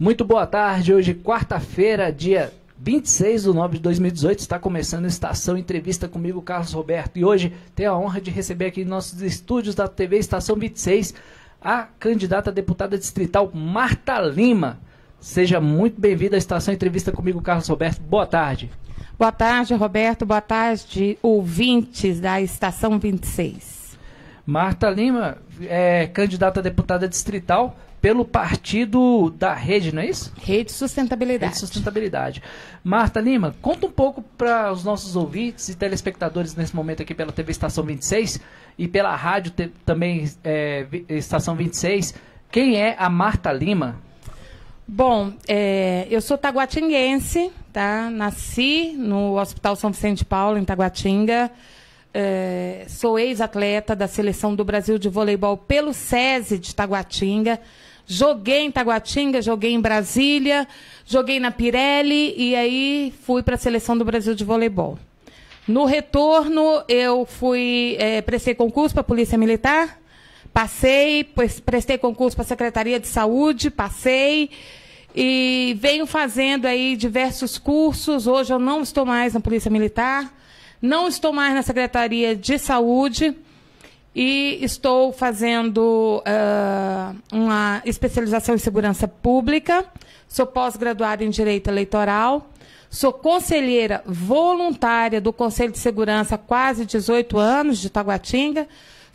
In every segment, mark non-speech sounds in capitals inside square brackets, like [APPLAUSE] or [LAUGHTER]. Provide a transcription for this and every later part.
Muito boa tarde, hoje quarta-feira, dia 26 de nove de 2018, está começando a Estação Entrevista comigo, Carlos Roberto. E hoje tenho a honra de receber aqui em nossos estúdios da TV Estação 26 a candidata a deputada distrital Marta Lima. Seja muito bem-vinda à Estação Entrevista comigo, Carlos Roberto. Boa tarde. Boa tarde, Roberto. Boa tarde, ouvintes da Estação 26. Marta Lima é candidata a deputada distrital pelo partido da rede, não é isso? Rede Sustentabilidade. Rede Sustentabilidade. Marta Lima, conta um pouco para os nossos ouvintes e telespectadores nesse momento aqui pela TV Estação 26 e pela rádio também é, Estação 26, quem é a Marta Lima? Bom, é, eu sou taguatinguense, tá? Nasci no Hospital São Vicente de Paulo, em Taguatinga. É, sou ex-atleta da seleção do Brasil de voleibol pelo SESI de Taguatinga. Joguei em Taguatinga, joguei em Brasília, joguei na Pirelli e aí fui para a seleção do Brasil de voleibol. No retorno, eu fui é, prestei concurso para a Polícia Militar, passei, prestei concurso para a Secretaria de Saúde, passei e venho fazendo aí diversos cursos. Hoje eu não estou mais na Polícia Militar, não estou mais na Secretaria de Saúde e estou fazendo uh, uma especialização em segurança pública, sou pós-graduada em direito eleitoral, sou conselheira voluntária do Conselho de Segurança há quase 18 anos de Taguatinga,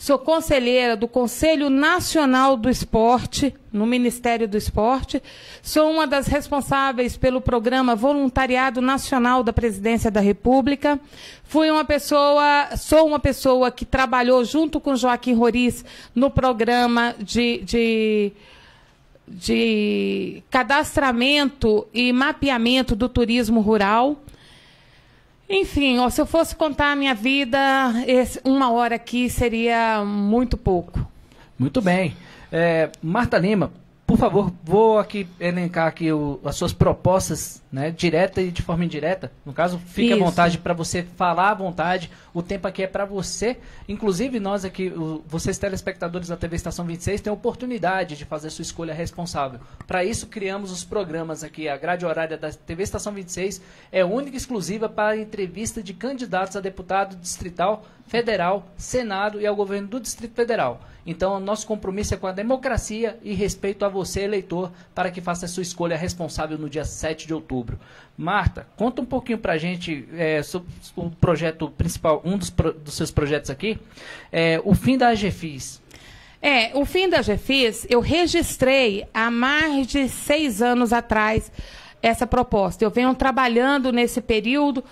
Sou conselheira do Conselho Nacional do Esporte, no Ministério do Esporte. Sou uma das responsáveis pelo programa Voluntariado Nacional da Presidência da República. Fui uma pessoa, sou uma pessoa que trabalhou junto com Joaquim Roriz no programa de, de de cadastramento e mapeamento do turismo rural. Enfim, ó, se eu fosse contar a minha vida, esse, uma hora aqui seria muito pouco. Muito bem. É, Marta Lima, por favor, vou aqui elencar aqui o, as suas propostas, né, direta e de forma indireta. No caso, fique Isso. à vontade para você falar à vontade. O tempo aqui é para você. Inclusive, nós aqui, o, vocês telespectadores da TV Estação 26, têm a oportunidade de fazer sua escolha responsável. Para isso, criamos os programas aqui. A grade horária da TV Estação 26 é única e exclusiva para entrevista de candidatos a deputado distrital, federal, senado e ao governo do Distrito Federal. Então, nosso compromisso é com a democracia e respeito a você, eleitor, para que faça a sua escolha responsável no dia 7 de outubro. Marta, conta um pouquinho para a gente é, sobre o projeto principal, um dos, dos seus projetos aqui, é, o fim da AGFIS. É, o fim da AGFIS eu registrei há mais de seis anos atrás essa proposta. Eu venho trabalhando nesse período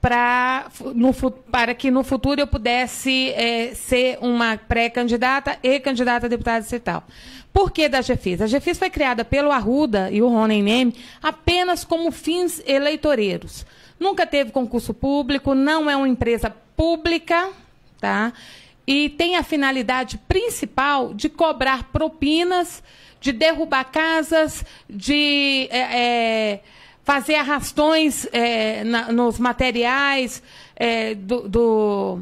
pra, no, para que no futuro eu pudesse é, ser uma pré-candidata e candidata a deputada distrital. Por que da GEFIS? A GEFIS foi criada pelo Arruda e o Ronen Neme apenas como fins eleitoreiros. Nunca teve concurso público, não é uma empresa pública, tá? E tem a finalidade principal de cobrar propinas, de derrubar casas, de. É, é, fazer arrastões é, na, nos materiais é, do, do,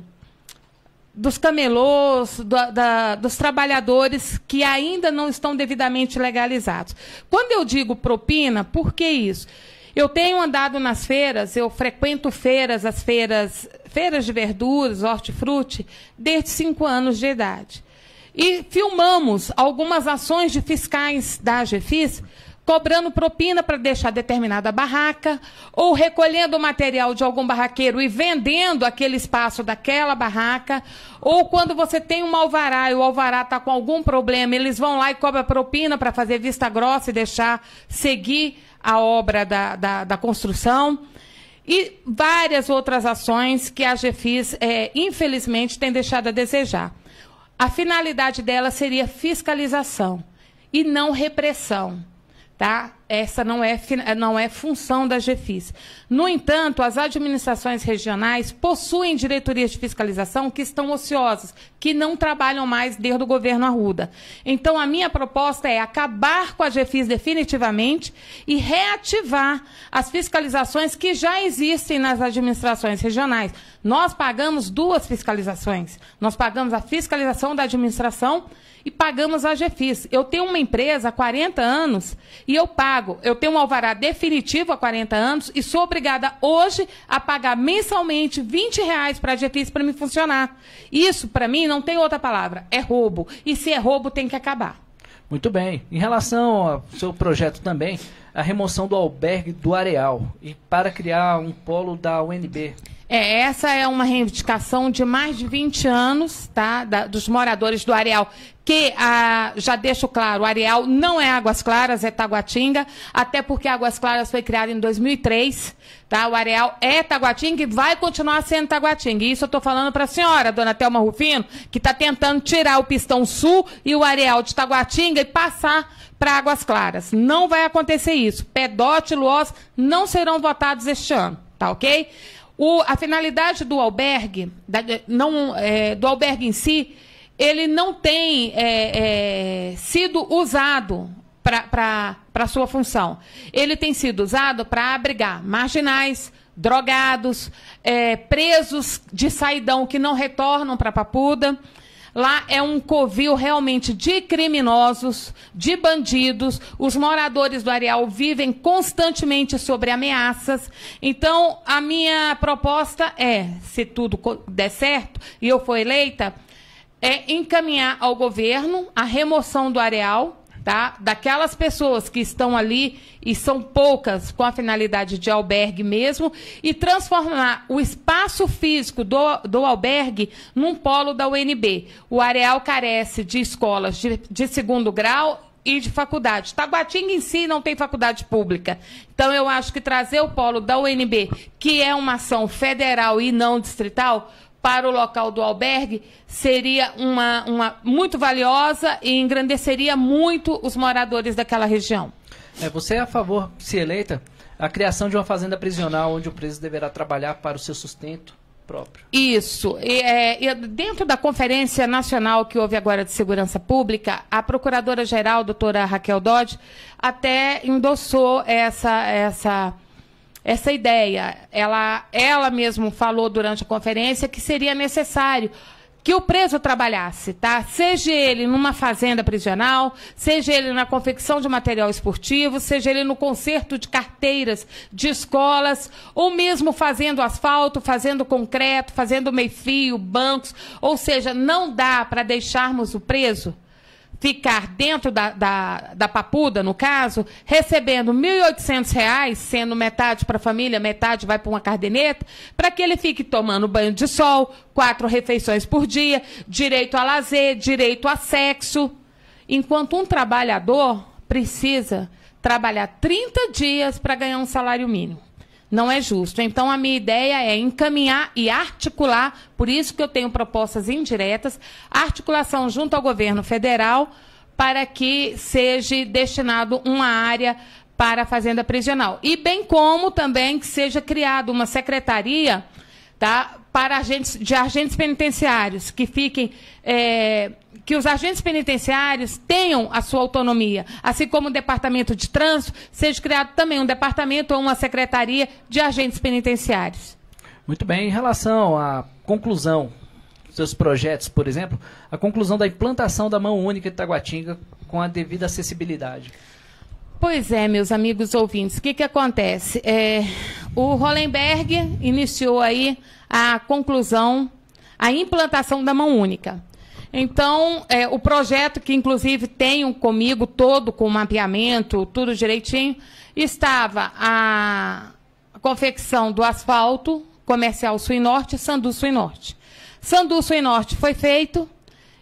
dos camelôs, do, da, dos trabalhadores que ainda não estão devidamente legalizados. Quando eu digo propina, por que isso? Eu tenho andado nas feiras, eu frequento feiras, as feiras, feiras de verduras, hortifruti, desde cinco anos de idade. E filmamos algumas ações de fiscais da AGFIS cobrando propina para deixar determinada barraca, ou recolhendo o material de algum barraqueiro e vendendo aquele espaço daquela barraca, ou quando você tem um alvará e o alvará está com algum problema, eles vão lá e cobram propina para fazer vista grossa e deixar seguir a obra da, da, da construção e várias outras ações que a GFIS, é, infelizmente, tem deixado a desejar. A finalidade dela seria fiscalização e não repressão tá? essa não é, não é função da GFIS. No entanto, as administrações regionais possuem diretorias de fiscalização que estão ociosas, que não trabalham mais desde o governo Arruda. Então, a minha proposta é acabar com a GFIS definitivamente e reativar as fiscalizações que já existem nas administrações regionais. Nós pagamos duas fiscalizações. Nós pagamos a fiscalização da administração e pagamos a GFIS. Eu tenho uma empresa há 40 anos e eu pago pago. Eu tenho um alvará definitivo há 40 anos e sou obrigada hoje a pagar mensalmente 20 reais para a GFIS para me funcionar. Isso, para mim, não tem outra palavra. É roubo. E se é roubo, tem que acabar. Muito bem. Em relação ao seu projeto também, a remoção do albergue do Areal e para criar um polo da UNB. É, essa é uma reivindicação de mais de 20 anos, tá? Da, dos moradores do areal. Que, ah, já deixo claro, o areal não é Águas Claras, é Taguatinga, até porque Águas Claras foi criada em 2003, tá? O areal é Taguatinga e vai continuar sendo Taguatinga. E isso eu estou falando para a senhora, dona Telma Rufino, que está tentando tirar o Pistão Sul e o areal de Taguatinga e passar para Águas Claras. Não vai acontecer isso. Pedote e Luoz não serão votados este ano, tá ok? O, a finalidade do albergue, da, não, é, do albergue em si, ele não tem é, é, sido usado para sua função. Ele tem sido usado para abrigar marginais, drogados, é, presos de saidão que não retornam para Papuda. Lá é um covil realmente de criminosos, de bandidos. Os moradores do areal vivem constantemente sobre ameaças. Então, a minha proposta é, se tudo der certo e eu for eleita, é encaminhar ao governo a remoção do areal tá? Daquelas pessoas que estão ali e são poucas com a finalidade de albergue mesmo e transformar o espaço físico do, do albergue num polo da UNB. O areal carece de escolas de, de segundo grau e de faculdade. Taguatinga em si não tem faculdade pública. Então eu acho que trazer o polo da UNB, que é uma ação federal e não distrital, para o local do albergue seria uma, uma muito valiosa e engrandeceria muito os moradores daquela região. É, você é a favor, se eleita, a criação de uma fazenda prisional onde o preso deverá trabalhar para o seu sustento próprio. Isso. E, é, é dentro da Conferência Nacional que houve agora de Segurança Pública, a Procuradora-Geral, doutora Raquel Dodge, até endossou essa, essa essa ideia. Ela, ela mesmo falou durante a conferência que seria necessário que o preso trabalhasse, tá? Seja ele numa fazenda prisional, seja ele na confecção de material esportivo, seja ele no conserto de carteiras de escolas, ou mesmo fazendo asfalto, fazendo concreto, fazendo meio-fio, bancos, ou seja, não dá para deixarmos o preso ficar dentro da, da, da papuda, no caso, recebendo R$ 1.800, sendo metade para a família, metade vai para uma cardeneta, para que ele fique tomando banho de sol, quatro refeições por dia, direito a lazer, direito a sexo. Enquanto um trabalhador precisa trabalhar 30 dias para ganhar um salário mínimo não é justo. Então, a minha ideia é encaminhar e articular, por isso que eu tenho propostas indiretas, articulação junto ao governo federal para que seja destinado uma área para a fazenda prisional. E bem como também que seja criada uma secretaria tá, para agentes, de agentes penitenciários que fiquem... É, que os agentes penitenciários tenham a sua autonomia, assim como o departamento de trânsito, seja criado também um departamento ou uma secretaria de agentes penitenciários. Muito bem, em relação à conclusão seus projetos, por exemplo, a conclusão da implantação da mão única de Taguatinga com a devida acessibilidade. Pois é, meus amigos ouvintes, o que, que acontece? É, o Hollenberg iniciou aí a conclusão, a implantação da mão única. Então, é, o projeto, que inclusive tenho comigo todo, com o mapeamento, tudo direitinho, estava a confecção do asfalto comercial Sul Norte e Sandu Sul Norte. Sandu Sul Norte foi feito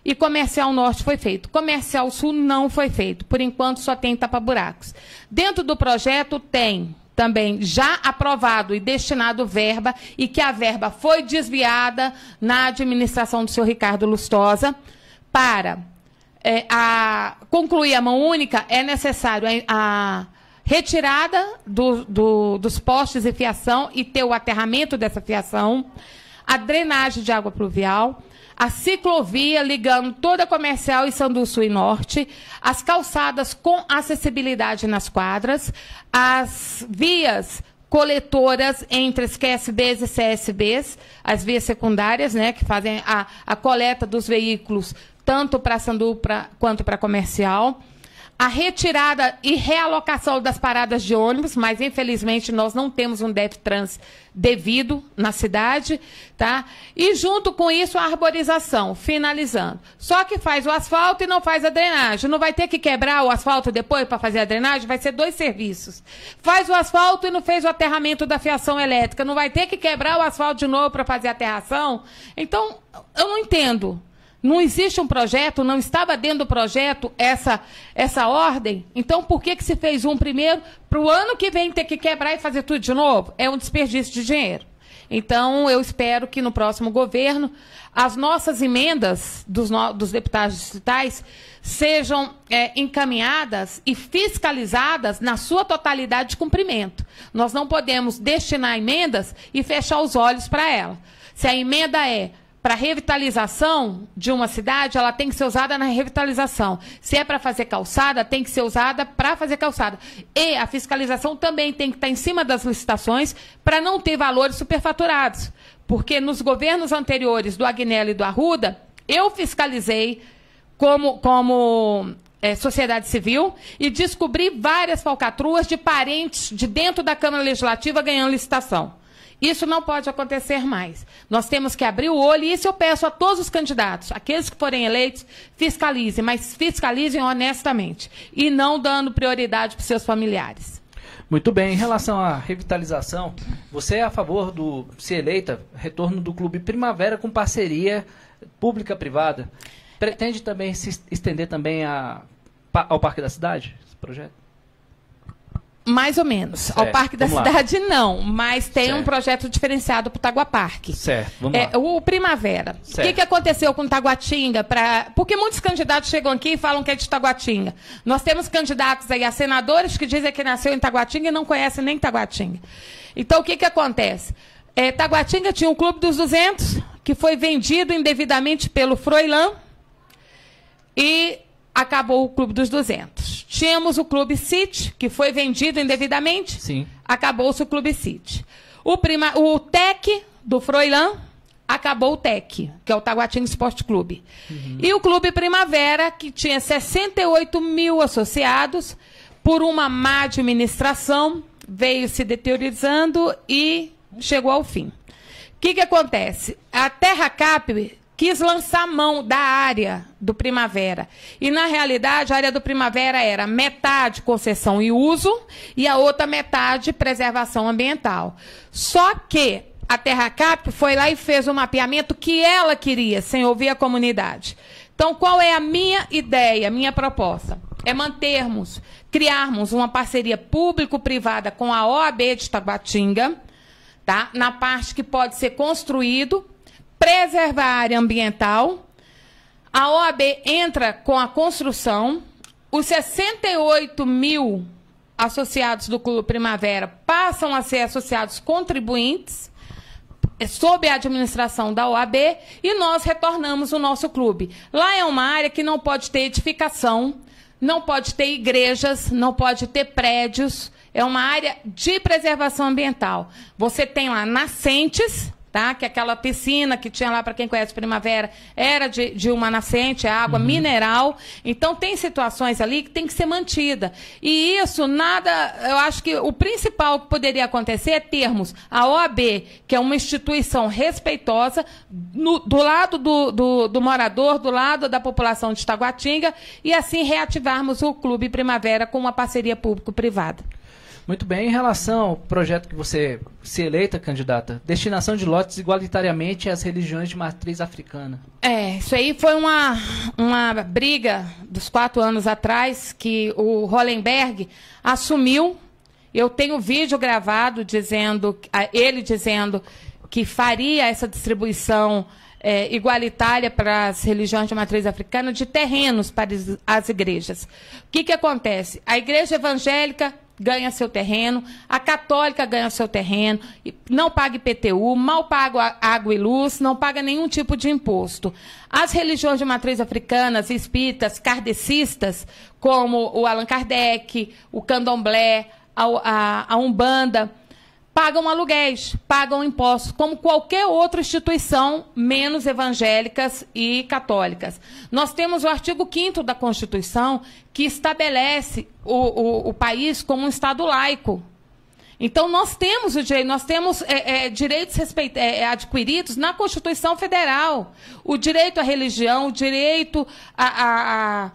e Comercial Norte foi feito. Comercial Sul não foi feito. Por enquanto, só tem tapa-buracos. Dentro do projeto tem também já aprovado e destinado verba e que a verba foi desviada na administração do senhor Ricardo Lustosa para é, a, concluir a mão única é necessário a, a retirada do, do, dos postes e fiação e ter o aterramento dessa fiação, a drenagem de água pluvial, a ciclovia ligando toda a comercial e Sanduço e Norte, as calçadas com acessibilidade nas quadras, as vias coletoras entre as QSBs e CSBs, as vias secundárias, né, que fazem a, a coleta dos veículos tanto para Sandu pra, quanto para comercial a retirada e realocação das paradas de ônibus, mas infelizmente nós não temos um trans devido na cidade, tá? E junto com isso a arborização, finalizando. Só que faz o asfalto e não faz a drenagem. Não vai ter que quebrar o asfalto depois para fazer a drenagem, vai ser dois serviços. Faz o asfalto e não fez o aterramento da fiação elétrica, não vai ter que quebrar o asfalto de novo para fazer a aterração. Então, eu não entendo. Não existe um projeto, não estava dentro do projeto essa, essa ordem. Então, por que, que se fez um primeiro para o ano que vem ter que quebrar e fazer tudo de novo? É um desperdício de dinheiro. Então, eu espero que no próximo governo as nossas emendas dos, no, dos deputados distritais sejam é, encaminhadas e fiscalizadas na sua totalidade de cumprimento. Nós não podemos destinar emendas e fechar os olhos para ela. Se a emenda é para revitalização de uma cidade, ela tem que ser usada na revitalização. Se é para fazer calçada, tem que ser usada para fazer calçada. E a fiscalização também tem que estar tá em cima das licitações para não ter valores superfaturados. Porque nos governos anteriores do Agnelli e do Arruda, eu fiscalizei como, como é, sociedade civil e descobri várias falcatruas de parentes de dentro da Câmara Legislativa ganhando licitação. Isso não pode acontecer mais. Nós temos que abrir o olho, e isso eu peço a todos os candidatos, aqueles que forem eleitos, fiscalizem, mas fiscalizem honestamente e não dando prioridade para seus familiares. Muito bem, em relação à revitalização, você é a favor do, se eleita, retorno do Clube Primavera com parceria pública-privada? Pretende também se estender também a, ao Parque da Cidade, esse projeto? Mais ou menos. Certo, Ao Parque da Cidade, lá. não. Mas tem certo. um projeto diferenciado para o Tagua Parque. Certo, vamos é, lá. O Primavera. O que, que aconteceu com Taguatinga? Pra... Porque muitos candidatos chegam aqui e falam que é de Taguatinga. Nós temos candidatos aí a senadores que dizem que nasceu em Taguatinga e não conhecem nem Taguatinga. Então, o que, que acontece? É, Taguatinga tinha um Clube dos 200, que foi vendido indevidamente pelo Froilan. E acabou o Clube dos 200. Tínhamos o Clube City, que foi vendido indevidamente. Sim. Acabou-se o Clube City. O, prima, o TEC do Froilan, acabou o TEC, que é o Taguatinga Esporte Clube. Uhum. E o Clube Primavera, que tinha 68 mil associados, por uma má administração, veio se deteriorizando e chegou ao fim. O que, que acontece? A Terra Cap quis lançar mão da área do Primavera. E, na realidade, a área do Primavera era metade concessão e uso e a outra metade preservação ambiental. Só que a Terra Cap foi lá e fez o mapeamento que ela queria, sem ouvir a comunidade. Então, qual é a minha ideia, minha proposta? É mantermos, criarmos uma parceria público-privada com a OAB de Taguatinga, tá? na parte que pode ser construído preservar a área ambiental. A OAB entra com a construção. Os 68 mil associados do Clube Primavera passam a ser associados contribuintes eh, sob a administração da OAB e nós retornamos o nosso clube. Lá é uma área que não pode ter edificação, não pode ter igrejas, não pode ter prédios. É uma área de preservação ambiental. Você tem lá nascentes, tá? Que aquela piscina que tinha lá, para quem conhece Primavera, era de, de uma nascente, é água uhum. mineral. Então, tem situações ali que tem que ser mantida. E isso, nada. Eu acho que o principal que poderia acontecer é termos a OAB, que é uma instituição respeitosa, no, do lado do, do, do morador, do lado da população de Itaguatinga, e assim reativarmos o Clube Primavera com uma parceria público-privada. Muito bem, em relação ao projeto que você se eleita candidata, destinação de lotes igualitariamente às religiões de matriz africana. É, isso aí foi uma, uma briga dos quatro anos atrás que o Hollenberg assumiu. Eu tenho vídeo gravado dizendo, ele dizendo que faria essa distribuição é, igualitária para as religiões de matriz africana de terrenos para as igrejas. O que, que acontece? A igreja evangélica ganha seu terreno, a católica ganha seu terreno, não paga IPTU, mal paga água e luz, não paga nenhum tipo de imposto. As religiões de matriz as espíritas, kardecistas, como o Allan Kardec, o candomblé, a, a, a Umbanda, pagam aluguéis, pagam impostos, como qualquer outra instituição, menos evangélicas e católicas. Nós temos o artigo 5 da Constituição, que estabelece o, o, o, país como um Estado laico. Então, nós temos o direito, nós temos é, é, direitos respeito, é, é, adquiridos na Constituição Federal. O direito à religião, o direito a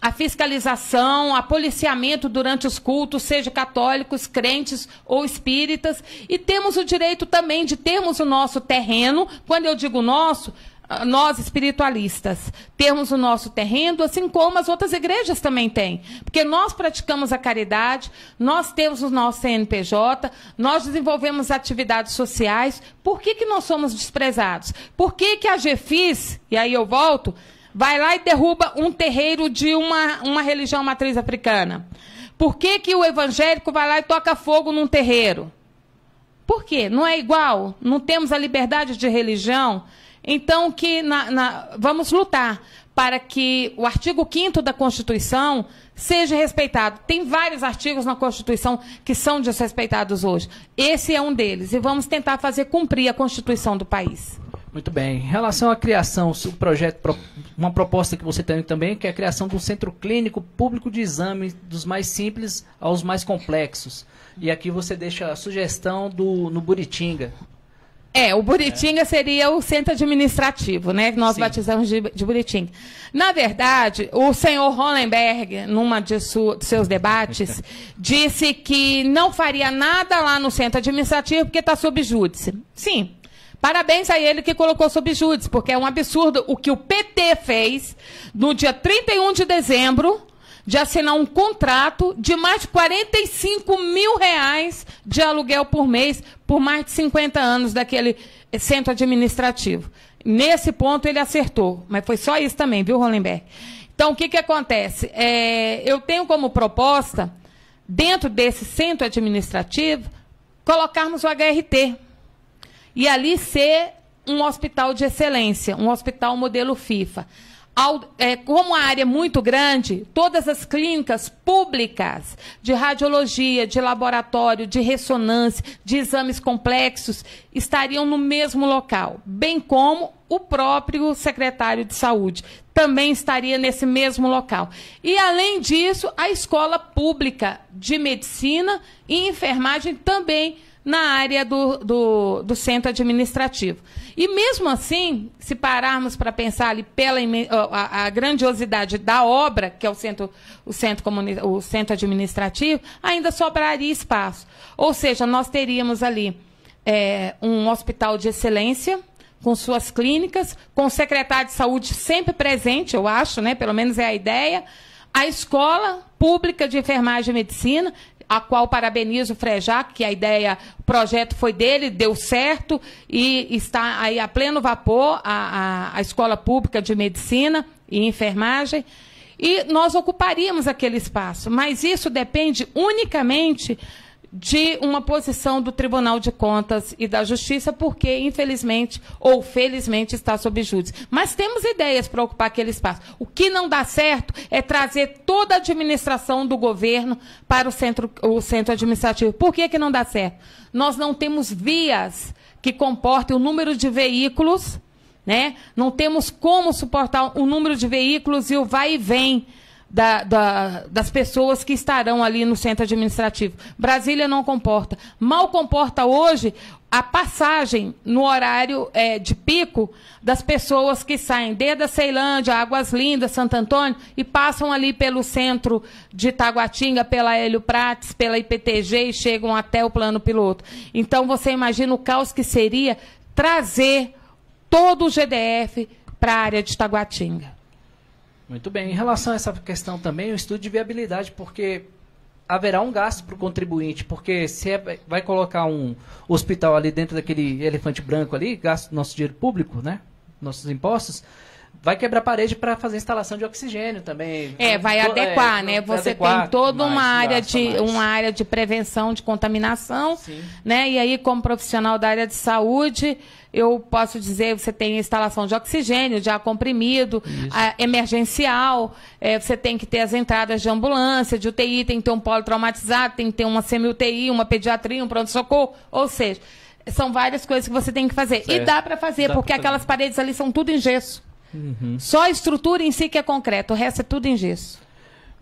a fiscalização, a policiamento durante os cultos, seja católicos, crentes ou espíritas, e temos o direito também de termos o nosso terreno, quando eu digo nosso, ah, nós espiritualistas, temos o nosso terreno, assim como as outras igrejas também têm. Porque nós praticamos a caridade, nós temos o nosso CNPJ, nós desenvolvemos atividades sociais. Por que, que nós somos desprezados? Por que, que a GFIS, e aí eu volto, vai lá e derruba um terreiro de uma, uma religião matriz africana. Por que, que o evangélico vai lá e toca fogo num terreiro? Por quê? Não é igual? Não temos a liberdade de religião? Então, que na, na, vamos lutar para que o artigo 5 da Constituição seja respeitado. Tem vários artigos na Constituição que são desrespeitados hoje. Esse é um deles. E vamos tentar fazer cumprir a Constituição do país. Muito bem. Em relação à criação, o projeto, uma proposta que você tem também, que é a criação de um centro clínico público de exame dos mais simples aos mais complexos. E aqui você deixa a sugestão do no Buritinga. É, o Buritinga é. seria o centro administrativo, né? Que nós Sim. batizamos de, de Buritinga. Na verdade, o senhor Hollenberg, numa de, su, de seus debates, disse que não faria nada lá no centro administrativo porque está sob júdice. Sim, Parabéns a ele que colocou sob júdice, porque é um absurdo o que o PT fez no dia 31 de dezembro de assinar um contrato de mais de 45 mil reais de aluguel por mês por mais de 50 anos daquele centro administrativo. Nesse ponto ele acertou, mas foi só isso também, viu, Rolenberg? Então, o que, que acontece? É, eu tenho como proposta, dentro desse centro administrativo, colocarmos o HRT, e ali ser um hospital de excelência, um hospital modelo FIFA. É, como a área é muito grande, todas as clínicas públicas de radiologia, de laboratório, de ressonância, de exames complexos, estariam no mesmo local, bem como o próprio secretário de saúde também estaria nesse mesmo local. E, além disso, a escola pública de medicina e enfermagem também estaria na área do, do, do centro administrativo. E mesmo assim, se pararmos para pensar ali pela a, a, grandiosidade da obra, que é o centro, o, centro comuni, o centro administrativo, ainda sobraria espaço. Ou seja, nós teríamos ali é, um hospital de excelência, com suas clínicas, com o secretário de saúde sempre presente, eu acho, né? Pelo menos é a ideia. A escola pública de enfermagem e medicina, a qual parabenizo o Frejá, que a ideia, o projeto foi dele, deu certo e está aí a pleno vapor a, a, a Escola Pública de Medicina e Enfermagem. E nós ocuparíamos aquele espaço, mas isso depende unicamente de uma posição do Tribunal de Contas e da Justiça, porque, infelizmente ou felizmente, está sob júdice. Mas temos ideias para ocupar aquele espaço. O que não dá certo é trazer toda a administração do governo para o centro, o centro administrativo. Por que, que não dá certo? Nós não temos vias que comportem o número de veículos, né? não temos como suportar o número de veículos e o vai e vem da, da, das pessoas que estarão ali no centro administrativo. Brasília não comporta. Mal comporta hoje a passagem no horário é, de pico das pessoas que saem desde a Ceilândia, Águas Lindas, Santo Antônio e passam ali pelo centro de Taguatinga, pela Hélio Prates, pela IPTG e chegam até o plano piloto. Então você imagina o caos que seria trazer todo o GDF para a área de Taguatinga. Muito bem. Em relação a essa questão também, o estudo de viabilidade, porque haverá um gasto para o contribuinte, porque se é, vai colocar um hospital ali dentro daquele elefante branco ali, gasto nosso dinheiro público, né? Nossos impostos vai quebrar parede para fazer instalação de oxigênio também. É, vai adequar, é, né? Você adequar, tem toda uma área de mais. uma área de prevenção de contaminação, Sim. né? E aí como profissional da área de saúde, eu posso dizer, você tem instalação de oxigênio, de ar comprimido, emergencial, é, você tem que ter as entradas de ambulância, de UTI, tem que ter um polo traumatizado, tem que ter uma semi-UTI, uma pediatria, um pronto-socorro, ou seja, são várias coisas que você tem que fazer. Certo. E dá para fazer, dá porque pra... aquelas paredes ali são tudo em gesso. Uhum. Só a estrutura em si que é concreta, o resto é tudo em gesso.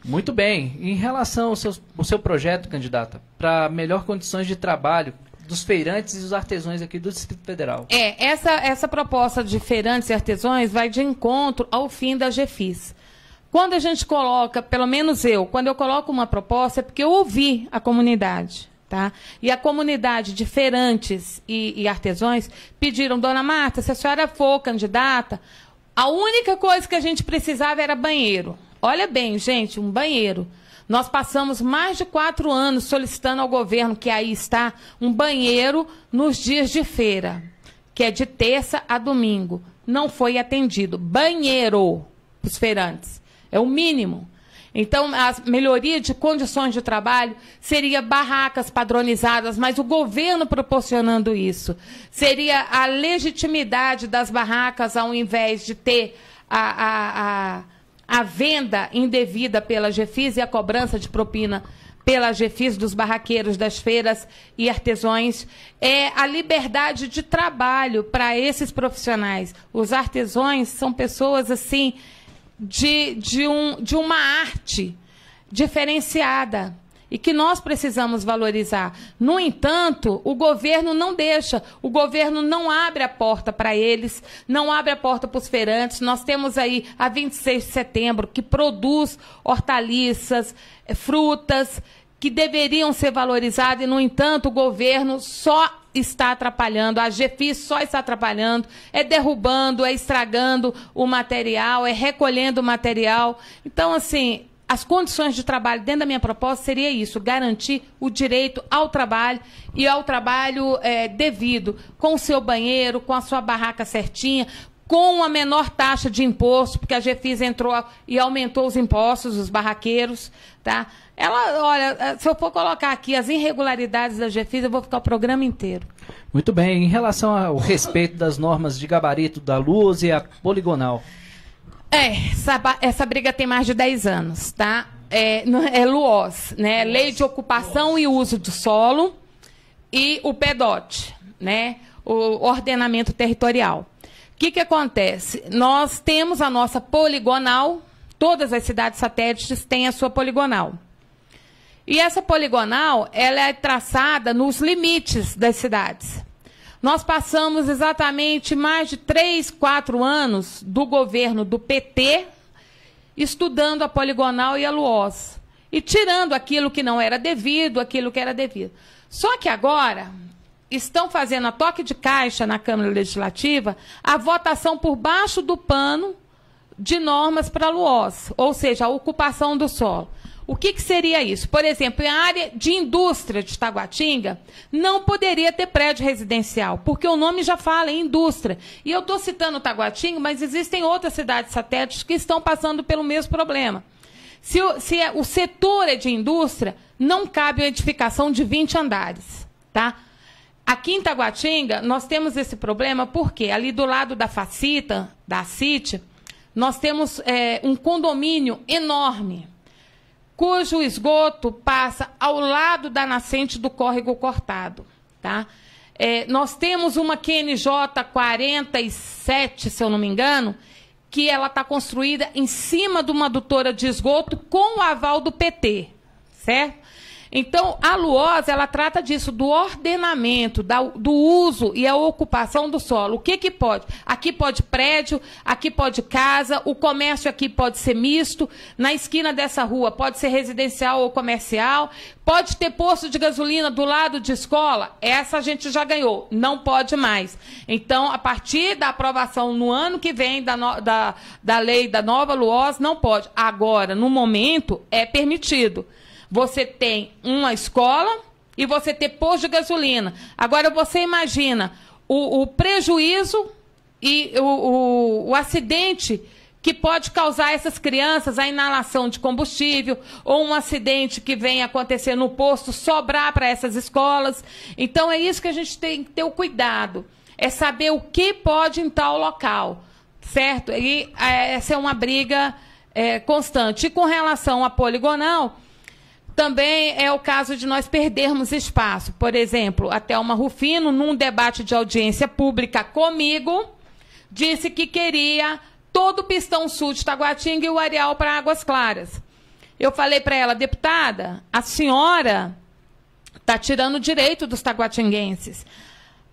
Muito bem. Em relação ao seu, ao seu projeto, candidata, para melhor condições de trabalho dos feirantes e dos artesãos aqui do Distrito Federal. É, essa, essa proposta de feirantes e artesões vai de encontro ao fim da GFIS. Quando a gente coloca, pelo menos eu, quando eu coloco uma proposta, é porque eu ouvi a comunidade. Tá? E a comunidade de feirantes e, e pediram, dona Marta, se a senhora for candidata, a única coisa que a gente precisava era banheiro. Olha bem, gente, um banheiro. Nós passamos mais de quatro anos solicitando ao governo, que aí está, um banheiro nos dias de feira, que é de terça a domingo. Não foi atendido. Banheiro para os feirantes. É o mínimo. Então, a melhoria de condições de trabalho seria barracas padronizadas, mas o governo proporcionando isso. Seria a legitimidade das barracas, ao invés de ter a, a, a, a venda indevida pela GFIS e a cobrança de propina pela GFIS dos barraqueiros das feiras e artesões é a liberdade de trabalho para esses profissionais. Os artesões são pessoas assim de, de, um, de uma arte diferenciada e que nós precisamos valorizar. No entanto, o governo não deixa, o governo não abre a porta para eles, não abre a porta para os feirantes. Nós temos aí a 26 de setembro, que produz hortaliças, eh, frutas, que deveriam ser valorizadas e, no entanto, o governo só está atrapalhando, a GFIS só está atrapalhando, é derrubando, é estragando o material, é recolhendo o material. Então, assim, as condições de trabalho dentro da minha proposta seria isso: garantir o direito ao trabalho e ao trabalho é, devido, com o seu banheiro, com a sua barraca certinha, com a menor taxa de imposto, porque a GFIS entrou e aumentou os impostos, os barraqueiros, tá? Ela, olha, eh, se eu for colocar aqui as irregularidades da GFIS, eu vou ficar o programa inteiro. Muito bem. Em relação ao respeito das normas de gabarito da luz e a poligonal. É, essa, essa briga tem mais de 10 anos, tá? É, é LUOS, né? Lei de Ocupação e Uso do Solo e o PEDOT, né? O Ordenamento Territorial. O que, que acontece? Nós temos a nossa poligonal, todas as cidades satélites têm a sua poligonal. E essa poligonal, ela é traçada nos limites das cidades. Nós passamos exatamente mais de três, quatro anos do governo do PT estudando a poligonal e a Luoz. E tirando aquilo que não era devido, aquilo que era devido. Só que agora estão fazendo a toque de caixa na Câmara Legislativa a votação por baixo do pano de normas para a Luoz, ou seja, a ocupação do solo. O que, que, seria isso? Por exemplo, a área de indústria de Taguatinga não poderia ter prédio residencial, porque o nome já fala em indústria. E eu estou citando Taguatinga, mas existem outras cidades satélites que estão passando pelo mesmo problema. Se o, se é, o setor é de indústria, não cabe uma edificação de 20 andares. Tá? Aqui em Taguatinga, nós temos esse problema porque ali do lado da Facita, da City, nós temos é, um condomínio enorme cujo esgoto passa ao lado da nascente do córrego cortado. Tá? É, nós temos uma QNJ 47, se eu não me engano, que ela está construída em cima de uma adutora de esgoto com o aval do PT, certo? Então, a Luoz ela trata disso, do ordenamento, da, do uso e a ocupação do solo. O que que pode? Aqui pode prédio, aqui pode casa, o comércio aqui pode ser misto, na esquina dessa rua pode ser residencial ou comercial, pode ter posto de gasolina do lado de escola, essa a gente já ganhou, não pode mais. Então, a partir da aprovação no ano que vem da, no, da, da lei da nova Luoz não pode. Agora, no momento, é permitido você tem uma escola e você tem posto de gasolina. Agora você imagina o, o prejuízo e o, o, o acidente que pode causar essas crianças a inalação de combustível ou um acidente que vem acontecer no posto sobrar para essas escolas. Então é isso que a gente tem que ter o cuidado, é saber o que pode em tal local, certo? E é, essa é uma briga é, constante. E com relação à poligonal, também é o caso de nós perdermos espaço. Por exemplo, a Thelma Rufino, num debate de audiência pública comigo, disse que queria todo o pistão sul de Taguatinga e o areal para Águas Claras. Eu falei para ela, deputada, a senhora está tirando o direito dos taguatinguenses.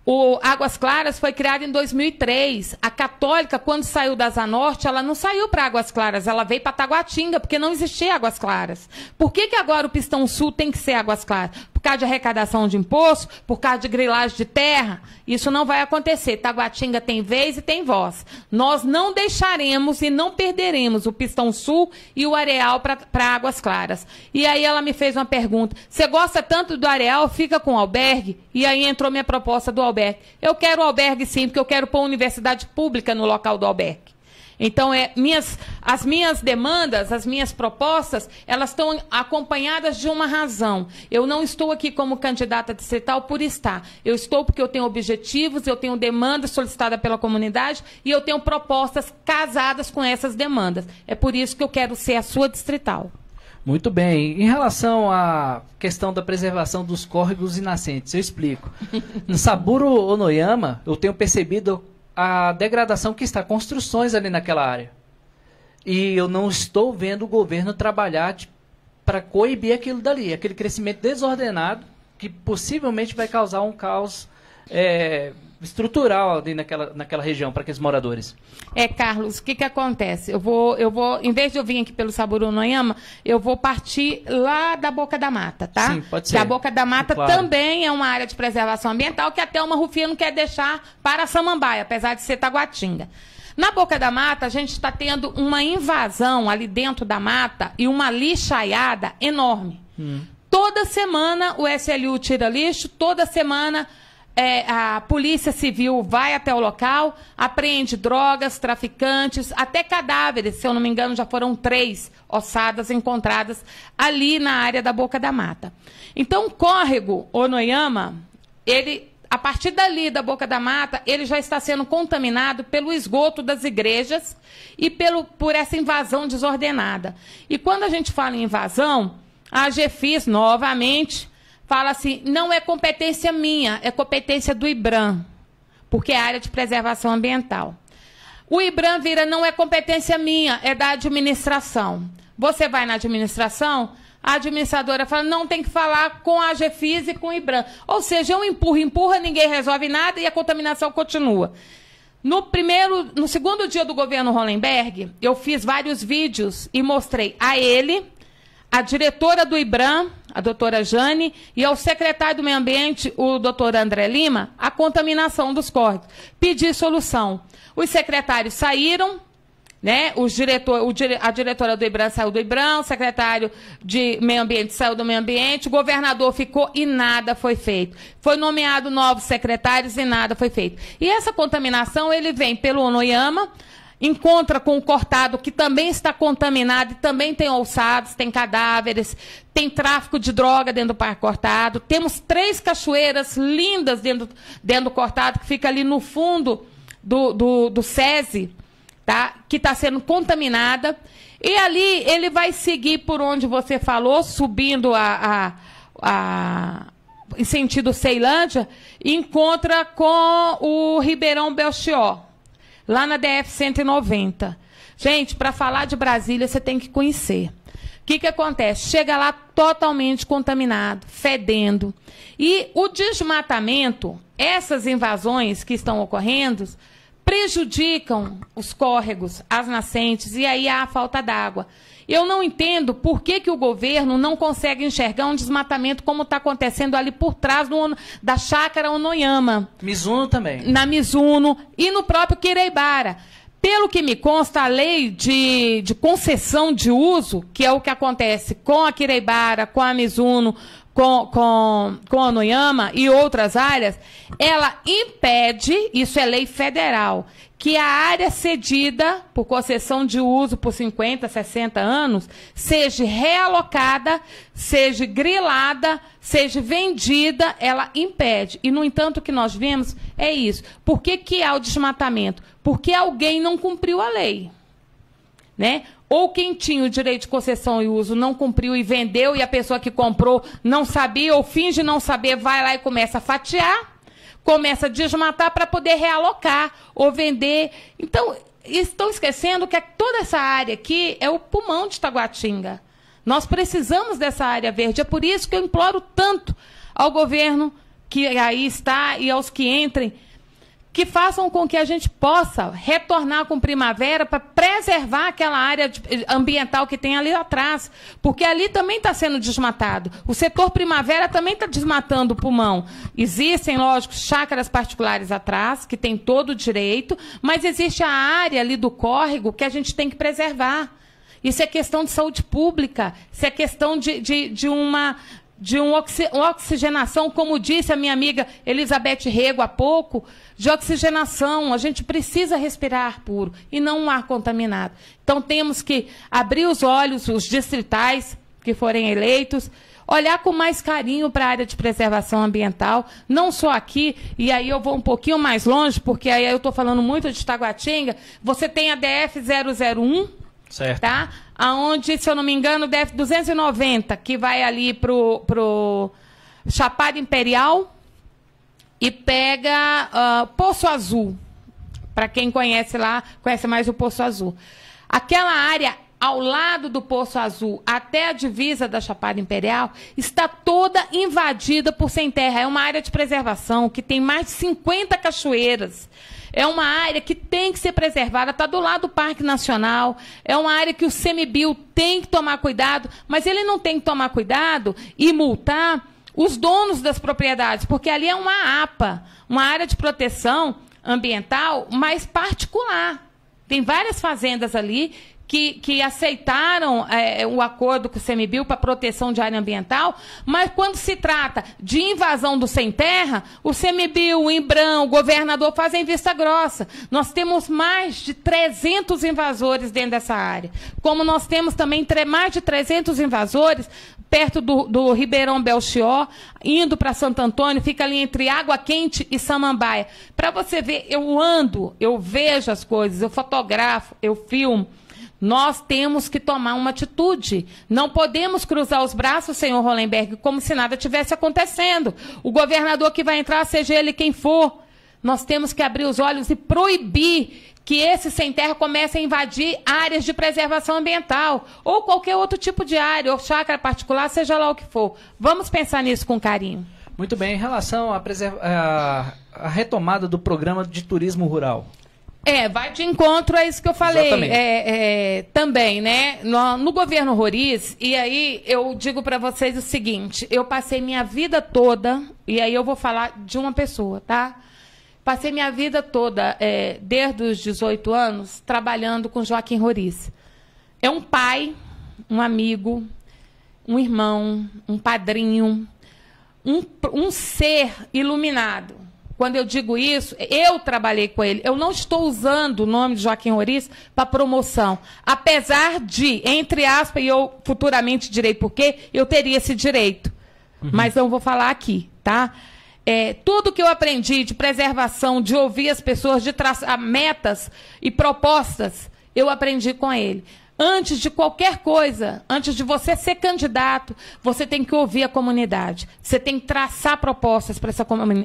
O Águas Claras foi criado em 2003. A Católica, quando saiu da Zanorte, ela não saiu para Águas Claras, ela veio para Taguatinga, porque não existia Águas Claras. Por que, que agora o Pistão Sul tem que ser Águas Claras? causa de arrecadação de imposto, por causa de grilagem de terra, isso não vai acontecer. Taguatinga tem vez e tem voz. Nós não deixaremos e não perderemos o Pistão Sul e o Areal para Águas Claras. E aí ela me fez uma pergunta: você gosta tanto do Areal, fica com o albergue? E aí entrou minha proposta do albergue. Eu quero o albergue sim, porque eu quero pôr universidade pública no local do albergue. Então, é, minhas, as minhas demandas, as minhas propostas, elas estão acompanhadas de uma razão. Eu não estou aqui como candidata distrital por estar. Eu estou porque eu tenho objetivos, eu tenho demandas solicitadas pela comunidade e eu tenho propostas casadas com essas demandas. É por isso que eu quero ser a sua distrital. Muito bem. Em relação à questão da preservação dos córregos inascentes, eu explico. No [LAUGHS] Saburo Onoyama, eu tenho percebido a degradação que está construções ali naquela área. E eu não estou vendo o governo trabalhar para tipo, coibir aquilo dali, aquele crescimento desordenado que possivelmente vai causar um caos é, estrutural ali naquela, naquela região para aqueles moradores. É, Carlos, o que, que acontece? Eu vou, eu vou, em vez de eu vir aqui pelo Saburunanhama, eu vou partir lá da Boca da Mata, tá? Sim, pode ser. Que a Boca da Mata claro. também é uma área de preservação ambiental que até uma Rufia não quer deixar para a Samambaia, apesar de ser Taguatinga. Na Boca da Mata, a gente está tendo uma invasão ali dentro da mata e uma lixaiada enorme. Hum. Toda semana o SLU tira lixo, toda semana é, a polícia civil vai até o local, apreende drogas, traficantes, até cadáveres, se eu não me engano, já foram três ossadas encontradas ali na área da Boca da Mata. Então, o córrego Onoyama, ele, a partir dali da Boca da Mata, ele já está sendo contaminado pelo esgoto das igrejas e pelo, por essa invasão desordenada. E quando a gente fala em invasão, a GFIS, novamente, fala assim: não é competência minha, é competência do IBRAM, porque é área de preservação ambiental. O IBRAM vira: não é competência minha, é da administração. Você vai na administração, a administradora fala: não tem que falar com a GFIS e com o IBRAM. Ou seja, um empurra, empurra, ninguém resolve nada e a contaminação continua. No primeiro, no segundo dia do governo Hollenberg, eu fiz vários vídeos e mostrei a ele, a diretora do IBRAM, a doutora Jane, e ao secretário do Meio Ambiente, o doutor André Lima, a contaminação dos córregos. Pedir solução. Os secretários saíram, né? Os diretor, o, a diretora do IBRAM saiu do IBRAM, o secretário de Meio Ambiente saiu do Meio Ambiente, o governador ficou e nada foi feito. Foi nomeado novos secretários e nada foi feito. E essa contaminação, ele vem pelo Onoyama, encontra com o cortado que também está contaminado e também tem ossados, tem cadáveres, tem tráfico de droga dentro do Parque Cortado. Temos três cachoeiras lindas dentro, dentro do Cortado, que fica ali no fundo do, do, do SESI, tá? que está sendo contaminada. E ali ele vai seguir por onde você falou, subindo a, a, a em sentido Ceilândia, e encontra com o Ribeirão Belchior lá na DF 190. Gente, para falar de Brasília, você tem que conhecer. O que, que acontece? Chega lá totalmente contaminado, fedendo. E o desmatamento, essas invasões que estão ocorrendo, prejudicam os córregos, as nascentes, e aí há a falta d'água. Eu não entendo por que, que o governo não consegue enxergar um desmatamento como está acontecendo ali por trás do, da chácara Onoyama. Mizuno também. Na Mizuno e no próprio Quereibara. Pelo que me consta, a lei de, de concessão de uso, que é o que acontece com a Quereibara, com a Mizuno, com, com, com a Onoyama e outras áreas, ela impede, isso é lei federal, que a área cedida por concessão de uso por 50, 60 anos seja realocada, seja grilada, seja vendida, ela impede. E, no entanto, o que nós vemos é isso. Por que, que há o desmatamento? Porque alguém não cumpriu a lei. Né? Ou quem tinha o direito de concessão e uso não cumpriu e vendeu, e a pessoa que comprou não sabia ou finge não saber, vai lá e começa a fatiar começa a desmatar para poder realocar ou vender. Então, estão esquecendo que toda essa área aqui é o pulmão de Taguatinga. Nós precisamos dessa área verde. É por isso que eu imploro tanto ao governo que aí está e aos que entrem que façam com que a gente possa retornar com primavera para preservar aquela área eh, ambiental que tem ali atrás, porque ali também está sendo desmatado. O setor primavera também está desmatando o pulmão. Existem, lógico, chácaras particulares atrás, que tem todo o direito, mas existe a área ali do córrego que a gente tem que preservar. Isso é questão de saúde pública, isso é questão de, de, de uma de um oxi uma oxigenação, como disse a minha amiga Elizabeth Rego há pouco, de oxigenação. A gente precisa respirar puro e não um ar contaminado. Então temos que abrir os olhos, os distritais que forem eleitos, olhar com mais carinho para a área de preservação ambiental, não só aqui, e aí eu vou um pouquinho mais longe, porque aí eu estou falando muito de Taguatinga. Você tem a DF 001, Certo. Tá? Aonde, se eu não me engano, deve 290, que vai ali pro, pro Chapada Imperial e pega uh, Poço Azul. Para quem conhece lá, conhece mais o Poço Azul. Aquela área ao lado do Poço Azul até a divisa da Chapada Imperial está toda invadida por sem terra. É uma área de preservação que tem mais de 50 cachoeiras. É uma área que tem que ser preservada, está do lado do Parque Nacional. É uma área que o Semibio tem que tomar cuidado, mas ele não tem que tomar cuidado e multar os donos das propriedades, porque ali é uma APA, uma área de proteção ambiental mais particular. Tem várias fazendas ali que, que aceitaram é, o acordo com o CMBio para proteção de área ambiental, mas quando se trata de invasão do sem terra, o CMBio, o Embrão, o governador fazem vista grossa. Nós temos mais de 300 invasores dentro dessa área. Como nós temos também mais de 300 invasores perto do, do Ribeirão Belchior, indo para Santo Antônio, fica ali entre Água Quente e Samambaia. Para você ver, eu ando, eu vejo as coisas, eu fotografo, eu filmo. Nós temos que tomar uma atitude. Não podemos cruzar os braços, senhor Hollenberg, como se nada tivesse acontecendo. O governador que vai entrar, seja ele quem for, nós temos que abrir os olhos e proibir que esses sem terra comece a invadir áreas de preservação ambiental ou qualquer outro tipo de área, ou chácara particular, seja lá o que for. Vamos pensar nisso com carinho. Muito bem, em relação à, preserva... à retomada do programa de turismo rural. É, vai de encontro a isso que eu falei é, é, também, né? No, no, governo Roriz, e aí eu digo para vocês o seguinte: eu passei minha vida toda, e aí eu vou falar de uma pessoa, tá? Passei minha vida toda, é, desde os 18 anos, trabalhando com Joaquim Roriz. É um pai, um amigo, um irmão, um padrinho, um, um ser iluminado quando eu digo isso, eu trabalhei com ele. Eu não estou usando o nome de Joaquim Roriz para promoção. Apesar de, entre aspas, e eu futuramente direi por quê, eu teria esse direito. Uhum. Mas não vou falar aqui, tá? É, tudo que eu aprendi de preservação, de ouvir as pessoas, de traçar metas e propostas, eu aprendi com ele. Antes de qualquer coisa, antes de você ser candidato, você tem que ouvir a comunidade. Você tem que traçar propostas para essa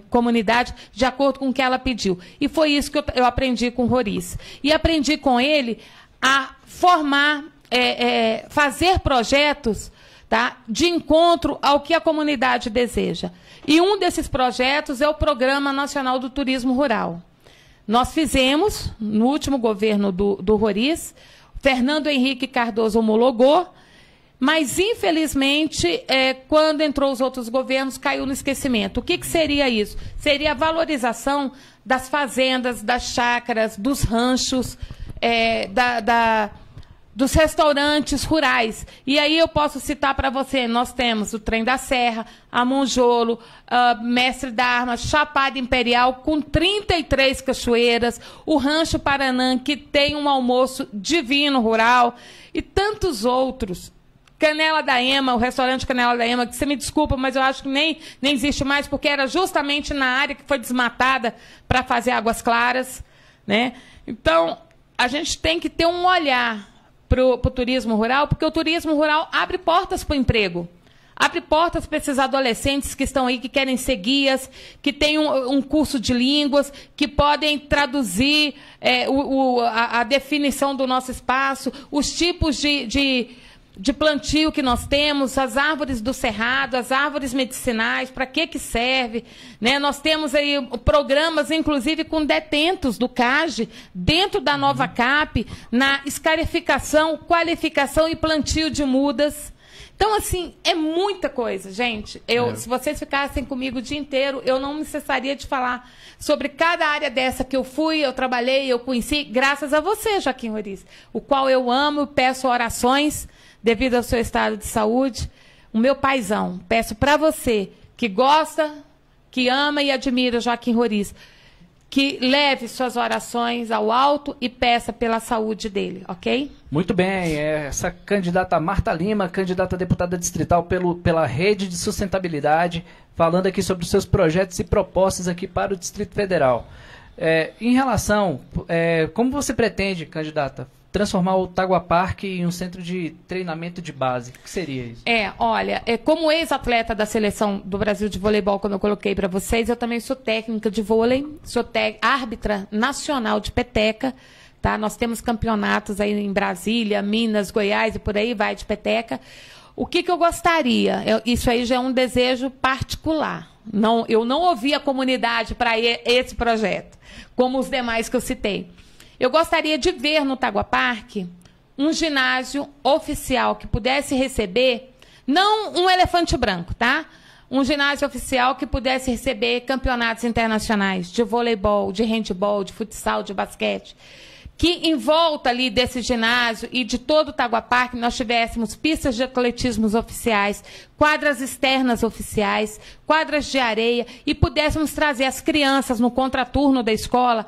comunidade de acordo com o que ela pediu. E foi isso que eu, eu aprendi com o Roriz. E aprendi com ele a formar, é, é, fazer projetos tá? de encontro ao que a comunidade deseja. E um desses projetos é o Programa Nacional do Turismo Rural. Nós fizemos, no último governo do, do Roriz, Fernando Henrique Cardoso homologou, mas infelizmente, é, quando entrou os outros governos, caiu no esquecimento. O que, que seria isso? Seria a valorização das fazendas, das chácaras, dos ranchos, é, da, da dos restaurantes rurais. E aí eu posso citar para você, nós temos o Trem da Serra, a Monjolo, a Mestre da Arma, Chapada Imperial, com 33 cachoeiras, o Rancho Paranã, que tem um almoço divino rural, e tantos outros. Canela da Ema, o restaurante Canela da Ema, que você me desculpa, mas eu acho que nem, nem existe mais, porque era justamente na área que foi desmatada para fazer águas claras, né? Então, a gente tem que ter um olhar para o turismo rural, porque o turismo rural abre portas para o emprego. Abre portas para esses adolescentes que estão aí, que querem ser guias, que têm um, um curso de línguas, que podem traduzir é, o, o, a, a, definição do nosso espaço, os tipos de, de de plantio que nós temos, as árvores do cerrado, as árvores medicinais, para que que serve, né? Nós temos aí programas, inclusive, com detentos do CAGE, dentro da nova uhum. CAP, na escarificação, qualificação e plantio de mudas. Então, assim, é muita coisa, gente. Eu, é. Se vocês ficassem comigo o dia inteiro, eu não me cessaria de falar sobre cada área dessa que eu fui, eu trabalhei, eu conheci, graças a você, Joaquim Roriz, o qual eu amo, peço orações devido ao seu estado de saúde, o meu paizão, peço para você que gosta, que ama e admira Joaquim Roriz, que leve suas orações ao alto e peça pela saúde dele, ok? Muito bem, é essa candidata Marta Lima, candidata a deputada distrital pelo, pela Rede de Sustentabilidade, falando aqui sobre os seus projetos e propostas aqui para o Distrito Federal. É, em relação, é, como você pretende, candidata, transformar o Tagua Park em um centro de treinamento de base. O que seria isso? É, olha, é, como ex-atleta da seleção do Brasil de voleibol, como eu coloquei para vocês, eu também sou técnica de vôlei, sou árbitra nacional de peteca. Tá? Nós temos campeonatos aí em Brasília, Minas, Goiás e por aí vai de peteca. O que, que eu gostaria? Eu, isso aí já é um desejo particular. Não, eu não ouvi a comunidade para esse projeto, como os demais que eu citei. Eu gostaria de ver no Tagua Parque um ginásio oficial que pudesse receber, não um elefante branco, tá? Um ginásio oficial que pudesse receber campeonatos internacionais de voleibol, de handball, de futsal, de basquete. Que em volta ali desse ginásio e de todo o Tagua Parque nós tivéssemos pistas de atletismos oficiais, quadras externas oficiais, quadras de areia e pudéssemos trazer as crianças no contraturno da escola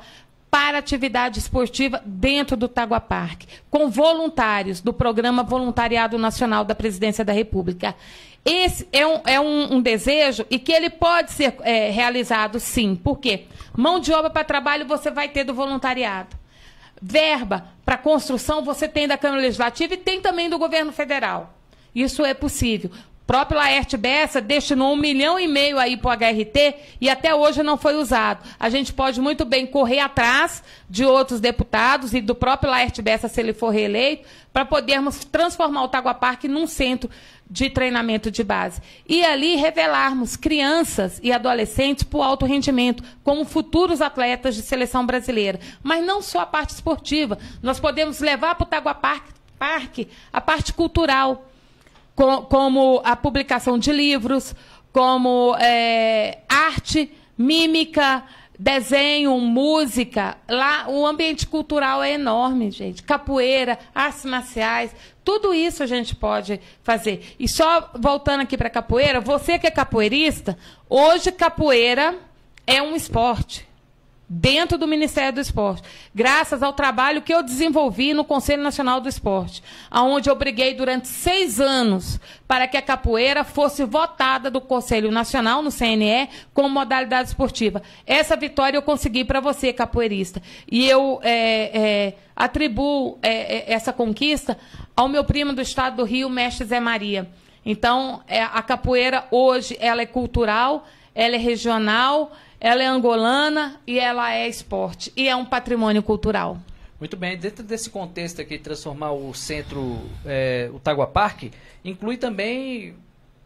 para atividade esportiva dentro do Tagua Parque, com voluntários do Programa Voluntariado Nacional da Presidência da República. Esse é um, é um, um desejo e que ele pode ser é, realizado sim. Por quê? Mão de obra para trabalho você vai ter do voluntariado. Verba para construção você tem da Câmara Legislativa e tem também do governo federal. Isso é possível próprio Laerte Bessa destinou um milhão e meio aí para o HRT e até hoje não foi usado. A gente pode muito bem correr atrás de outros deputados e do próprio Laerte Bessa, se ele for reeleito, para podermos transformar o Tagua Parque num centro de treinamento de base. E ali revelarmos crianças e adolescentes para o alto rendimento, como futuros atletas de seleção brasileira. Mas não só a parte esportiva. Nós podemos levar para o Tagua Parque a parte cultural como a publicação de livros, como é, arte, mímica, desenho, música. Lá o ambiente cultural é enorme, gente. Capoeira, artes marciais, tudo isso a gente pode fazer. E só voltando aqui para capoeira, você que é capoeirista, hoje capoeira é um esporte dentro do Ministério do Esporte, graças ao trabalho que eu desenvolvi no Conselho Nacional do Esporte, aonde eu briguei durante seis anos para que a capoeira fosse votada do Conselho Nacional, no CNE, como modalidade esportiva. Essa vitória eu consegui para você, capoeirista. E eu é, é, atribuo é, é essa conquista ao meu primo do Estado do Rio, mestre Zé Maria. Então, é, a capoeira hoje ela é cultural, ela é regional, ela é angolana e ela é esporte. E é um patrimônio cultural. Muito bem, dentro desse contexto aqui, transformar o centro, é, o Tagua Parque, inclui também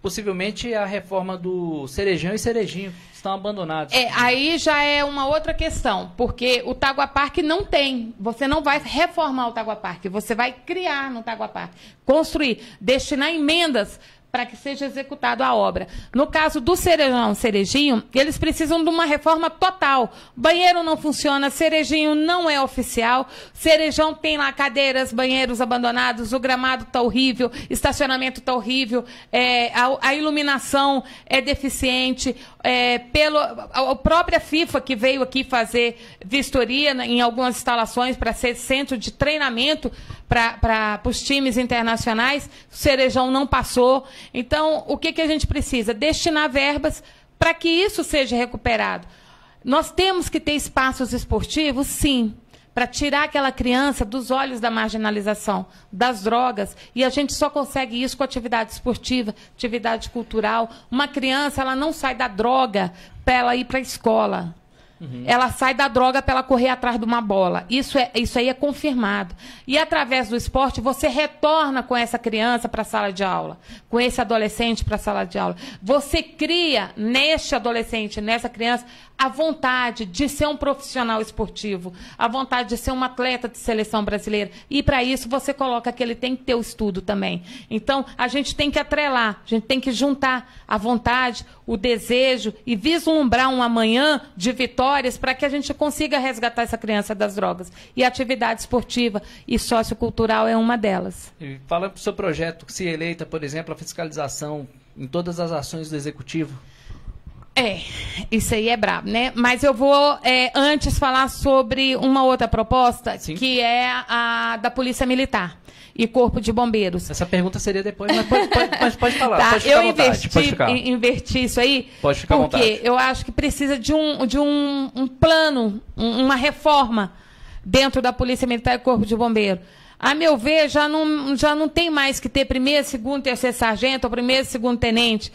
possivelmente a reforma do Cerejão e Cerejinho, que estão abandonados. É, aí já é uma outra questão, porque o Tagua Parque não tem. Você não vai reformar o Tagua Parque, você vai criar no Tagua Parque, construir, destinar emendas para que seja executada a obra. No caso do Cerejão Cerejinho, eles precisam de uma reforma total. Banheiro não funciona, Cerejinho não é oficial, Cerejão tem lá cadeiras, banheiros abandonados, o gramado está horrível, estacionamento está horrível, é, a, a, iluminação é deficiente. É, pelo, a, a própria FIFA que veio aqui fazer vistoria né, em algumas instalações para ser centro de treinamento para os times internacionais, o Cerejão não passou. Então, o que, que a gente precisa? Destinar verbas para que isso seja recuperado. Nós temos que ter espaços esportivos, sim, para tirar aquela criança dos olhos da marginalização, das drogas. E a gente só consegue isso com atividade esportiva, atividade cultural. Uma criança, ela não sai da droga para ela ir para a escola. Uhum. Ela sai da droga para ela correr atrás de uma bola. Isso, é, isso aí é confirmado. E através do esporte, você retorna com essa criança para a sala de aula, com esse adolescente para a sala de aula. Você cria neste adolescente, nessa criança, a vontade de ser um profissional esportivo, a vontade de ser um atleta de seleção brasileira. E para isso você coloca que ele tem que ter o estudo também. Então, a gente tem que atrelar, a gente tem que juntar a vontade, o desejo e vislumbrar um amanhã de vitórias para que a gente consiga resgatar essa criança das drogas. E atividade esportiva e sociocultural é uma delas. E fala para o seu projeto que se eleita, por exemplo, a fiscalização em todas as ações do executivo é, isso aí é brabo, né? Mas eu vou é, antes falar sobre uma outra proposta, Sim. que é a da Polícia Militar e Corpo de Bombeiros. Essa pergunta seria depois, mas pode, pode, pode falar. Tá, pode eu inverti, pode inverti, isso aí. Pode ficar porque à eu acho que precisa de um, de um, um plano, um, uma reforma dentro da Polícia Militar e Corpo de Bombeiros. A meu ver, já não, já não tem mais que ter primeiro, segundo, terceiro sargento, ou primeiro, segundo tenente.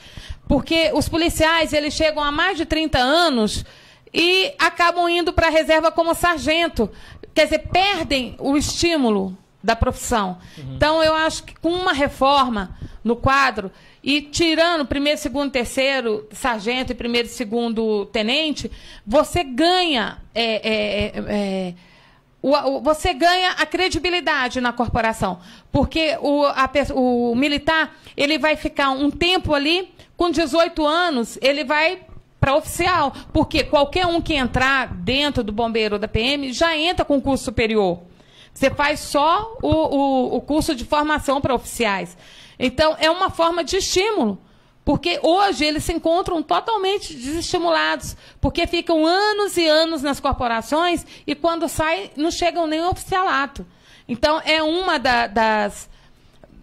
Porque os policiais, eles chegam há mais de 30 anos e acabam indo para a reserva como sargento. Quer dizer, perdem o estímulo da profissão. Uhum. Então, eu acho que com uma reforma no quadro e tirando primeiro, segundo, terceiro sargento e primeiro, segundo tenente, você ganha. É, é, é, é o, o, você ganha a credibilidade na corporação, porque o, a, o militar ele vai ficar um tempo ali com 18 anos, ele vai para oficial, porque qualquer um que entrar dentro do bombeiro ou da PM já entra com curso superior. Você faz só o, o, o curso de formação para oficiais. Então, é uma forma de estímulo. Porque hoje eles se encontram totalmente desestimulados, porque ficam anos e anos nas corporações e quando saem não chegam nem ao oficialato. Então, é uma da, das,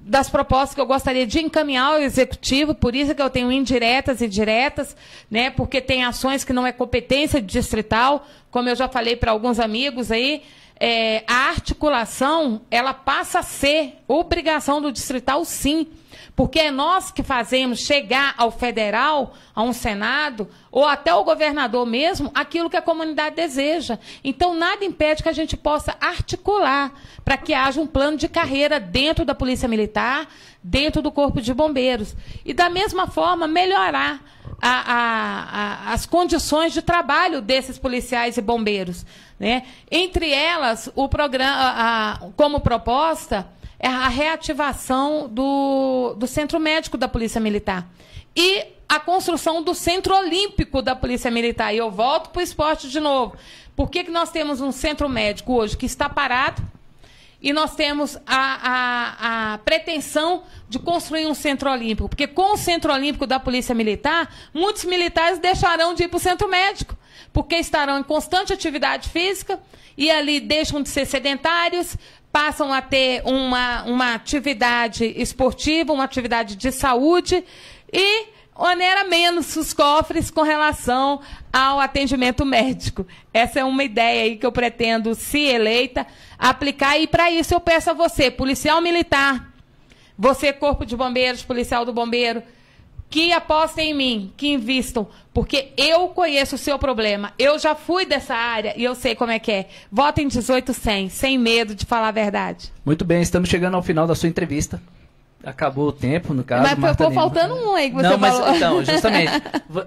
das propostas que eu gostaria de encaminhar ao executivo, por isso que eu tenho indiretas e diretas, né? Porque tem ações que não é competência distrital, como eu já falei para alguns amigos aí, é, a articulação ela passa a ser obrigação do distrital, sim. Porque é nós que fazemos chegar ao federal, a um Senado, ou até o governador mesmo, aquilo que a comunidade deseja. Então, nada impede que a gente possa articular para que haja um plano de carreira dentro da Polícia Militar, dentro do Corpo de Bombeiros. E, da mesma forma, melhorar a, a, a, as condições de trabalho desses policiais e bombeiros. Né? Entre elas, o programa, como proposta, é a reativação do, do Centro Médico da Polícia Militar. E a construção do Centro Olímpico da Polícia Militar. E eu volto para o esporte de novo. Por que, que nós temos um centro médico hoje que está parado e nós temos a, a, a pretensão de construir um centro olímpico? Porque com o Centro Olímpico da Polícia Militar, muitos militares deixarão de ir para o centro médico porque estarão em constante atividade física e ali deixam de ser sedentários, passam a ter uma, uma atividade esportiva, uma atividade de saúde e onera menos os cofres com relação ao atendimento médico. Essa é uma ideia aí que eu pretendo, se eleita, aplicar. E para isso eu peço a você, policial militar, você, corpo de bombeiros, policial do bombeiro, que apostem em mim, que invistam, porque eu conheço o seu problema. Eu já fui dessa área e eu sei como é que é. Votem 1.800, sem medo de falar a verdade. Muito bem, estamos chegando ao final da sua entrevista acabou o tempo, no caso. Mas ficou faltando um aí que você Não, falou. então, [LAUGHS] justamente,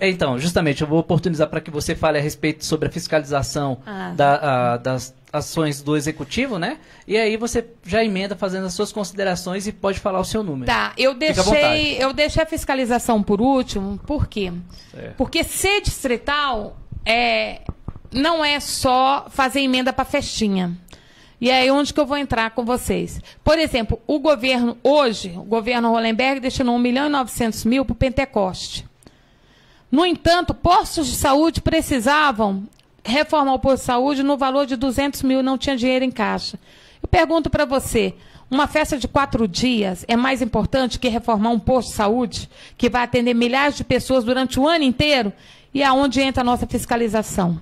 então, justamente, eu vou oportunizar para que você fale a respeito sobre a fiscalização ah. da, a, das ações do executivo, né? E aí você já emenda fazendo as suas considerações e pode falar o seu número. Tá, eu deixei, eu deixei a fiscalização por último, por quê? Certo. Porque ser distrital é não é só fazer emenda para festinha. E é aí onde que eu vou entrar com vocês? Por exemplo, o governo hoje, o governo Hollenberg destinou 1 milhão e 900 mil para o Pentecoste. No entanto, postos de saúde precisavam reformar o posto de saúde no valor de 200 mil, não tinha dinheiro em caixa. Eu pergunto para você, uma festa de quatro dias é mais importante que reformar um posto de saúde que vai atender milhares de pessoas durante o ano inteiro? E aonde entra a nossa fiscalização?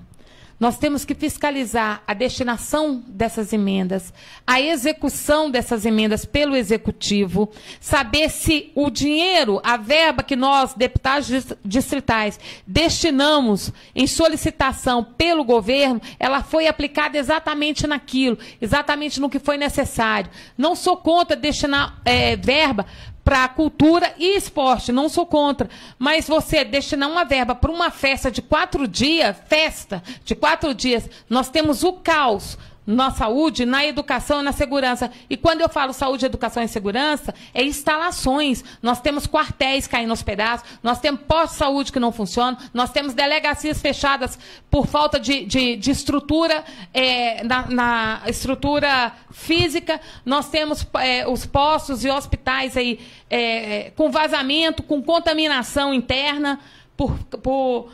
Nós temos que fiscalizar a destinação dessas emendas, a execução dessas emendas pelo executivo, saber se o dinheiro, a verba que nós, deputados distritais, destinamos em solicitação pelo governo, ela foi aplicada exatamente naquilo, exatamente no que foi necessário. Não sou contra destinar é, verba para cultura e esporte, não sou contra. Mas você destinar uma verba para uma festa de quatro dias, festa de quatro dias, nós temos o caos na saúde, na educação e na segurança. E quando eu falo saúde, educação e segurança, é instalações. Nós temos quartéis caindo aos pedaços, nós temos postos de saúde que não funcionam. nós temos delegacias fechadas por falta de, de, de estrutura, é, na, na, estrutura física, nós temos é, os postos e hospitais aí é, é com vazamento, com contaminação interna, por, por,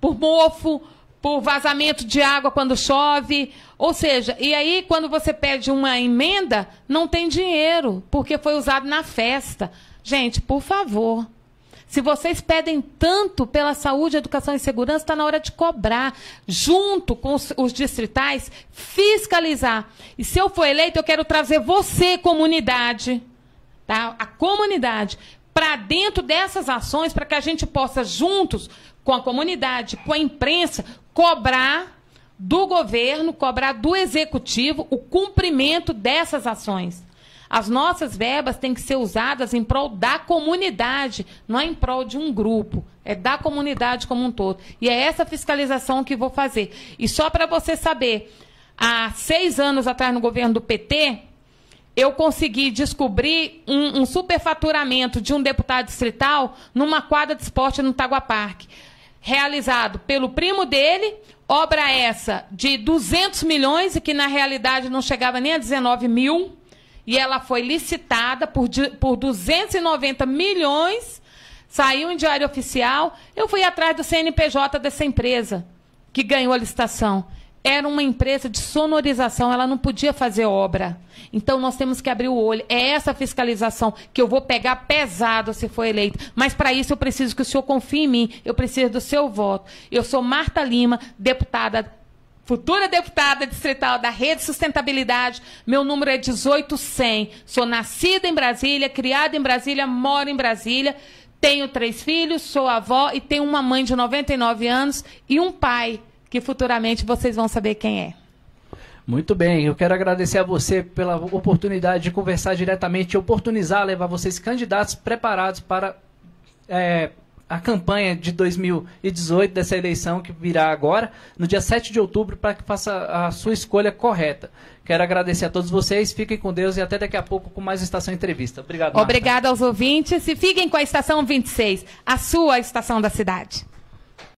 por mofo, por vazamento de água quando chove. Ou seja, e aí quando você pede uma emenda, não tem dinheiro, porque foi usado na festa. Gente, por favor. Se vocês pedem tanto pela saúde, educação e segurança, está na hora de cobrar, junto com os, os, distritais, fiscalizar. E se eu for eleito, eu quero trazer você, comunidade, tá? a comunidade, para dentro dessas ações, para que a gente possa, juntos com a comunidade, com a imprensa, cobrar do governo, cobrar do executivo o cumprimento dessas ações. As nossas verbas têm que ser usadas em prol da comunidade, não é em prol de um grupo, é da comunidade como um todo. E é essa fiscalização que vou fazer. E só para você saber, há seis anos atrás no governo do PT, eu consegui descobrir um, um superfaturamento de um deputado distrital numa quadra de esporte no Tagua Parque realizado pelo primo dele, obra essa de 200 milhões e que na realidade não chegava nem a 19 mil, e ela foi licitada por, por 290 milhões, saiu em diário oficial. Eu fui atrás do CNPJ dessa empresa que ganhou a licitação era uma empresa de sonorização, ela não podia fazer obra. Então nós temos que abrir o olho. É essa fiscalização que eu vou pegar pesado se for eleito. Mas para isso eu preciso que o senhor confie em mim, eu preciso do seu voto. Eu sou Marta Lima, deputada futura deputada distrital da Rede Sustentabilidade. Meu número é 18100. Sou nascida em Brasília, criada em Brasília, moro em Brasília. Tenho três filhos, sou avó e tenho uma mãe de 99 anos e um pai que futuramente vocês vão saber quem é. Muito bem, eu quero agradecer a você pela oportunidade de conversar diretamente, oportunizar, levar vocês candidatos preparados para é, a campanha de 2018 dessa eleição que virá agora, no dia 7 de outubro, para que faça a sua escolha correta. Quero agradecer a todos vocês, fiquem com Deus e até daqui a pouco com mais Estação Entrevista. Obrigado. Obrigada Obrigado aos ouvintes e fiquem com a Estação 26, a sua estação da cidade.